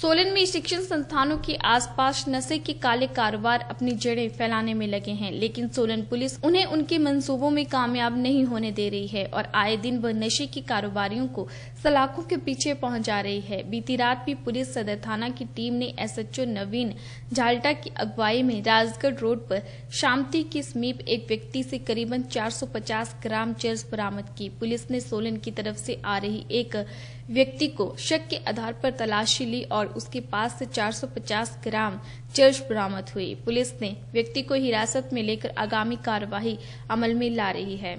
सोलन में शिक्षण संस्थानों के आसपास नशे के काले कारोबार अपनी जड़ें फैलाने में लगे हैं लेकिन सोलन पुलिस उन्हें उनके मंसूबों में कामयाब नहीं होने दे रही है और आए दिन वह नशे के कारोबारियों को सलाखों के पीछे पहुंचा रही है बीती रात भी पुलिस सदर थाना की टीम ने एसएचओ नवीन झाल्टा की अगुवाई में राजगढ़ रोड पर शांति के समीप एक व्यक्ति से करीबन चार ग्राम चर्च बरामद की पुलिस ने सोलन की तरफ से आ रही एक व्यक्ति को शक के आधार पर तलाशी ली और उसके पास से 450 ग्राम चर्च बरामद हुई पुलिस ने व्यक्ति को हिरासत में लेकर आगामी कार्यवाही अमल में ला रही है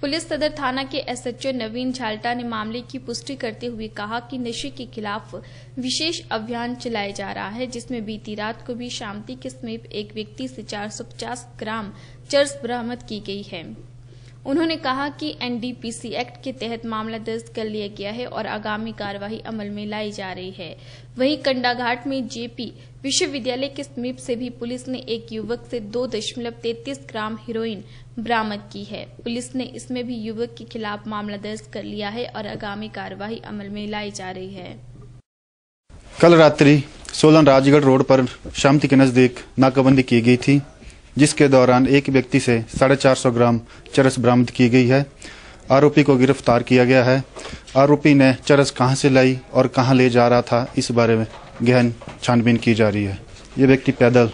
पुलिस सदर थाना के एसएचओ नवीन झाल्टा ने मामले की पुष्टि करते हुए कहा कि नशे के खिलाफ विशेष अभियान चलाया जा रहा है जिसमें बीती रात को भी शांति के समीप एक व्यक्ति से 450 ग्राम चर्च बरामद की गई है उन्होंने कहा कि एनडीपीसी एक्ट के तहत मामला दर्ज कर लिया गया है और आगामी कार्यवाही अमल में लाई जा रही है वहीं कंडाघाट में जेपी विश्वविद्यालय के समीप से भी पुलिस ने एक युवक से दो दशमलव तैतीस ग्राम हीरोइन बरामद की है पुलिस ने इसमें भी युवक के खिलाफ मामला दर्ज कर लिया है और आगामी कार्यवाही अमल में लाई जा रही है कल रात्रि सोलन राजगढ़ रोड पर शांति के नजदीक नाकाबंदी की गई थी जिसके दौरान एक व्यक्ति से साढ़े चार सौ ग्राम चरस बरामद की गई है आरोपी को गिरफ्तार किया गया है आरोपी ने चरस कहां से लाई और कहां ले जा रहा था इस बारे में गहन छानबीन की जा रही है ये व्यक्ति पैदल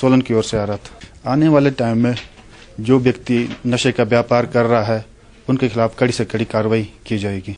सोलन की ओर से आ रहा था आने वाले टाइम में जो व्यक्ति नशे का व्यापार कर रहा है उनके खिलाफ कड़ी से कड़ी कार्रवाई की जाएगी